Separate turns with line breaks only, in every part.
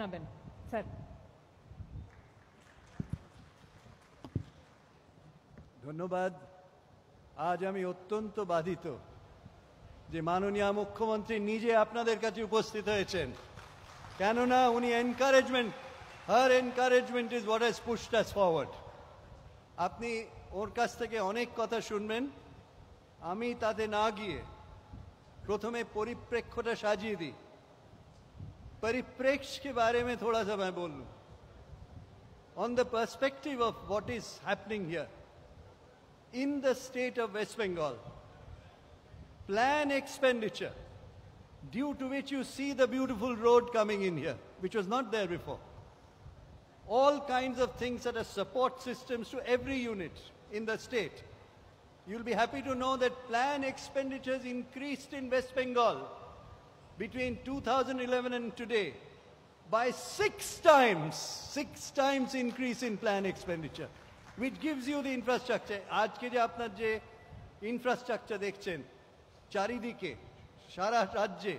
শোনাবেন স্যার ধন্যবাদ আজ আমি অত্যন্ত বাধিত যে মাননীয় মুখ্যমন্ত্রী নিজে আপনাদের কাছে উপস্থিত হয়েছেন কেননা উনি encouragement her encouragement is what has pushed us forward আপনি ওর কাছ থেকে অনেক কথা শুনবেন আমি তাতে না গিয়ে প্রথমে পরিপ্রেক্ষটা সাজিয়ে দিই परिप्रेक्ष्य के बारे में थोड़ा सा मैं बोल लू on the perspective of what is happening here in the state of West Bengal plan expenditure due to which you see the beautiful road coming in here which was not there before all kind of things at a support system to every unit in the state you will be happy to know that plan expenditure increase in West Bengal between 2011 and today by six times, six times increase in plan expenditure, which gives you the infrastructure. আজকে যে আপনার যে infrastructure দেখছেন চারিদিকে সারা রাজ্যে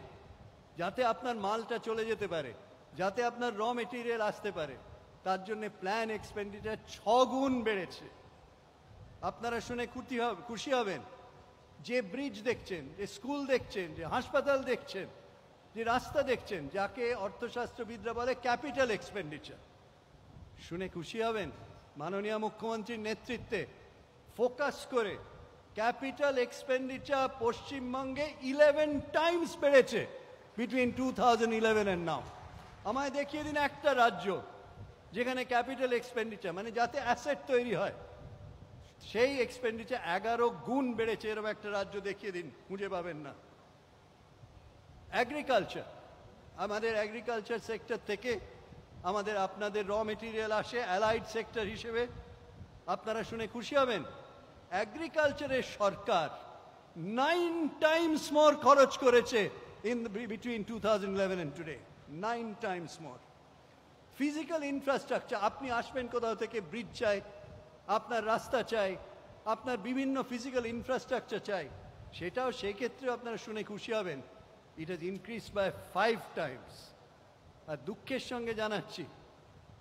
যাতে আপনার মালটা চলে যেতে পারে যাতে আপনার র মেটেরিয়াল আসতে পারে তার জন্য প্ল্যান এক্সপেন্ডিচার ছগুণ বেড়েছে আপনারা শুনে খুশি হবেন যে ব্রিজ দেখছেন যে স্কুল দেখছেন যে হাসপাতাল দেখছেন যে রাস্তা দেখছেন যাকে অর্থশাস্ত্রবিদরা বলে ক্যাপিটাল এক্সপেন্ডিচার শুনে খুশি হবেন মাননীয় মুখ্যমন্ত্রীর নেতৃত্বে ফোকাস করে ক্যাপিটাল এক্সপেন্ডিচার পশ্চিমবঙ্গে ইলেভেন টাইমস বেড়েছে between two thousand eleven and now আমায় দেখিয়ে দিন একটা রাজ্য যেখানে ক্যাপিটাল এক্সপেন্ডিচার মানে যাতে অ্যাসেট তৈরি হয় সেই এক্সপেন্ডিচার এগারো গুণ বেড়েছে এরকম একটা রাজ্য দেখিয়ে দিন খুঁজে পাবেন না অ্যাগ্রিকালচার আমাদের অ্যাগ্রিকালচার সেক্টর থেকে আমাদের আপনাদের র মেটেরিয়াল আসে অ্যালাইড সেক্টর হিসেবে আপনারা শুনে খুশি হবেন অ্যাগ্রিকালচারের সরকার নাইন টাইমস মোর খরচ করেছে in between two thousand eleven and today nine times more physical infrastructure আপনি আসবেন কোথাও থেকে ব্রিজ চাই আপনার রাস্তা চাই আপনার বিভিন্ন ফিজিক্যাল ইনফ্রাস্ট্রাকচার চাই সেটাও সেক্ষেত্রে আপনারা শুনে খুশি হবেন it has increase by five times আর দুঃখের সঙ্গে জানাচ্ছি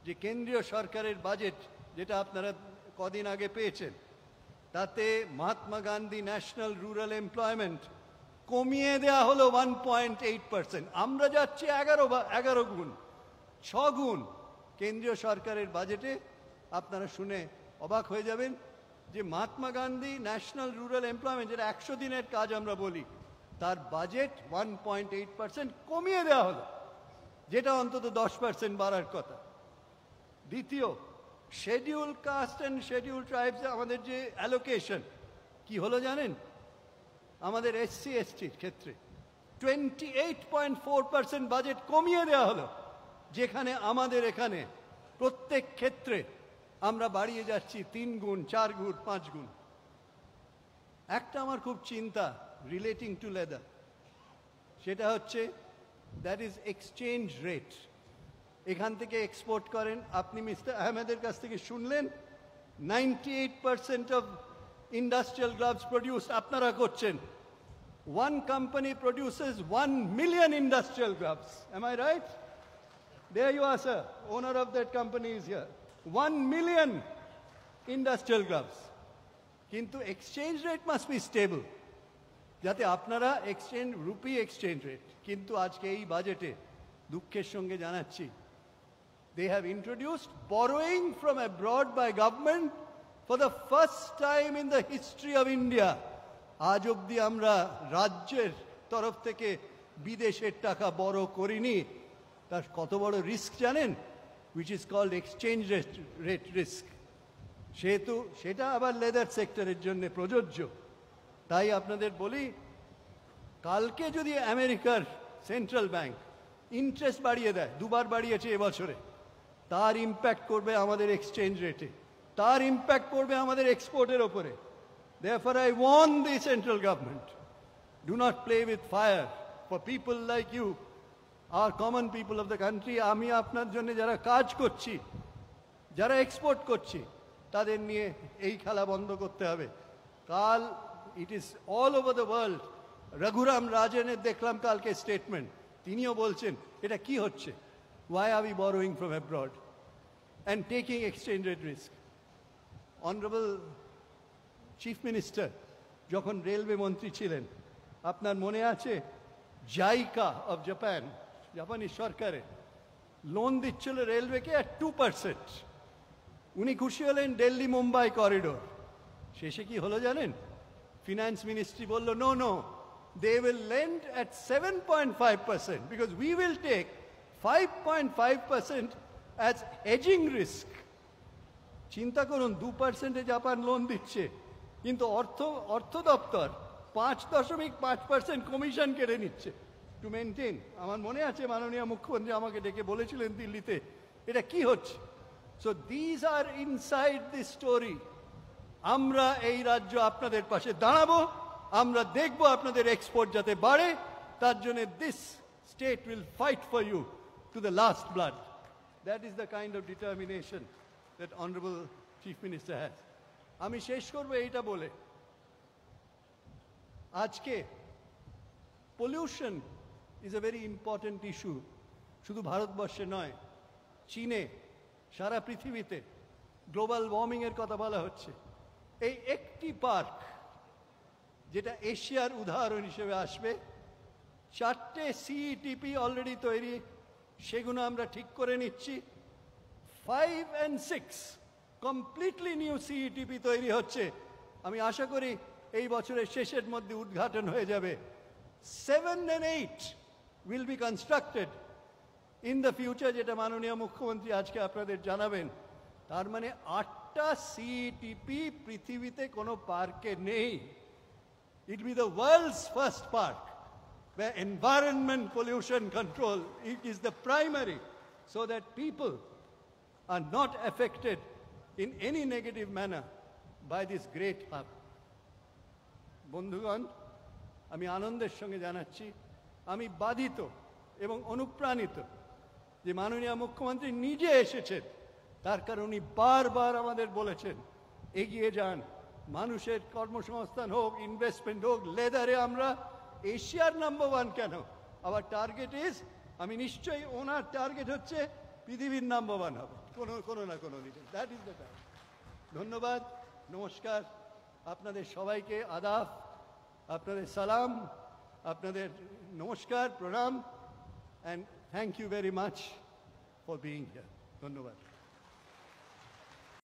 যে কেন্দ্রীয় সরকারের বাজেট যেটা আপনারা কদিন আগে পেয়েছেন তাতে Mahatma Gandhi National Rural Employment কমিয়ে দেওয়া হলো ওয়ান পয়েন্ট এইট পার্সেন্ট আমরা যাচ্ছি এগারো এগারো গুণ ছ গুণ কেন্দ্রীয় সরকারের বাজেটে আপনারা শুনে অবাক হয়ে যাবেন যে Mahatma Gandhi National Rural Employment যেটা একশো দিনের কাজ আমরা বলি তার budget one point eight percent কমিয়ে দেওয়া হলো যেটা অন্তত দশ পার্সেন্ট বাড়ার কথা দ্বিতীয় scheduled caste and scheduled tribes আমাদের যে অ্যালোকেশন কি হলো জানেন আমাদের এসসি এসটির ক্ষেত্রে twenty eight point four percent budget কমিয়ে দেওয়া হলো যেখানে আমাদের এখানে প্রত্যেক ক্ষেত্রে আমরা বাড়িয়ে যাচ্ছি তিন গুণ চার গুণ পাঁচ গুণ একটা আমার খুব চিন্তা relating to leather সেটা That is exchange rate. Exchange rate এখান থেকে এক্সপোর্ট করেন আপনি মিস্টার আহমেদের কাছ থেকে শুনলেন ninety eight percent of industrial gloves produce আপনারা করছেন one company produces one million industrial gloves. Am I right? There you are, sir. Owner of that company is here. One million industrial gloves. Kintu exchange rate must be stable. যাতে আপনারা exchange rupee exchange rate কিন্তু আজকে এই বাজেটে দুঃখের সঙ্গে জানাচ্ছি they have introduced borrowing from abroad by government for the first time in the history of India আজ অবধি আমরা রাজ্যের তরফ থেকে বিদেশের টাকা বড় করিনি তার কত বড় রিস্ক জানেন which is called exchange rate rate risk সেহেতু সেটা আবার লেদার সেক্টরের জন্য প্রযোজ্য তাই আপনাদের বলি কালকে যদি আমেরিকার সেন্ট্রাল ব্যাংক ইন্টারেস্ট বাড়িয়ে দেয় দুবার বাড়িয়েছে এবছরে তার ইম্প্যাক্ট করবে আমাদের এক্সচেঞ্জ রেটে তার ইম্প্যাক্ট করবে আমাদের এক্সপোর্টের ওপরে there I want the central government do not play with fire for people like you are common people of the country আমি আপনার জন্য যারা কাজ করছি যারা এক্সপোর্ট করছি তাদের নিয়ে এই খেলা বন্ধ করতে হবে কাল it is all over the world Raghuram রাজনের দেখলাম কালকে স্টেটমেন্ট তিনিও বলছেন এটা কি হচ্ছে why are we borrowing from abroad and taking exchange rate risk honourable chief minister যখন রেলওয়ে মন্ত্রী ছিলেন আপনার মনে আছে জাইকা অফ জাপান জাপানি সরকারে লোন দিচ্ছিল রেলওয়েকে অ্যাট টু পারসেন্ট উনি খুশি হলেন দিল্লি মুম্বাই করিডোর শেষে কি হলো জানেন finance ministry bollo, no, no, they will lend at 7.5% because five will take 5.5% as hedging risk. চিন্তা করুন দু পার্সেন্টে জাপান লোন দিচ্ছে কিন্তু অর্থ অর্থ দপ্তর পাঁচ দশমিক পাঁচ পার্সেন্ট কমিশন কেড়ে নিচ্ছে টু মেনটেন আমার মনে আছে মাননীয় মুখ্যমন্ত্রী আমাকে ডেকে বলেছিলেন দিল্লিতে এটা কি হচ্ছে so these are inside the story আমরা এই রাজ্য আপনাদের পাশে দাঁড়াবো আমরা দেখব আপনাদের এক্সপোর্ট যাতে বাড়ে তার জন্য this state will fight for you to the last blood that is the kind of determination that honourable chief minister has আমি শেষ করব এইটা বলে আজকে pollution is a very important issue শুধু ভারতবর্ষে নয় চীনে সারা পৃথিবীতে গ্লোবাল ওয়ার্মিংয়ের কথা বলা হচ্ছে এই একটি পার্ক যেটা এশিয়ার উদাহরণ হিসেবে আসবে চারটে সিইটিপি অলরেডি e তৈরি সেগুলো আমরা ঠিক করে নিচ্ছি five and six completely new CETP তৈরি হচ্ছে আমি আশা করি এই বছরের শেষের মধ্যে উদ্ঘাটন হয়ে যাবে seven and eight will be constructed in the future যেটা মাননীয় মুখ্যমন্ত্রী আজকে আপনাদের জানাবেন তার মানে আট একটা সিটিপি পৃথিবীতে কোনো পার্কে নেই it be the world's first park where environment pollution control is the primary so that people are not affected in any negative manner by this great hub. বন্ধুগণ আমি আনন্দের সঙ্গে জানাচ্ছি আমি বাধিত এবং অনুপ্রাণিত যে মাননীয় মুখ্যমন্ত্রী নিজে এসেছেন তার কারণ উনি বারবার আমাদের বলেছেন এগিয়ে যান মানুষের কর্মসংস্থান হোক ইনভেস্টমেন্ট হোক লেদারে আমরা এশিয়ার নাম্বার ওয়ান কেন আবার টার্গেট ইজ আমি নিশ্চয়ই ওনার টার্গেট হচ্ছে পৃথিবীর নাম্বার ওয়ান হবে কোনো কোনো না কোনো দিকে দ্যাট ইজ দ্য টার্গেট ধন্যবাদ নমস্কার আপনাদের সবাইকে আদাব আপনাদের সালাম আপনাদের নমস্কার প্রণাম and thank you very much for being here ধন্যবাদ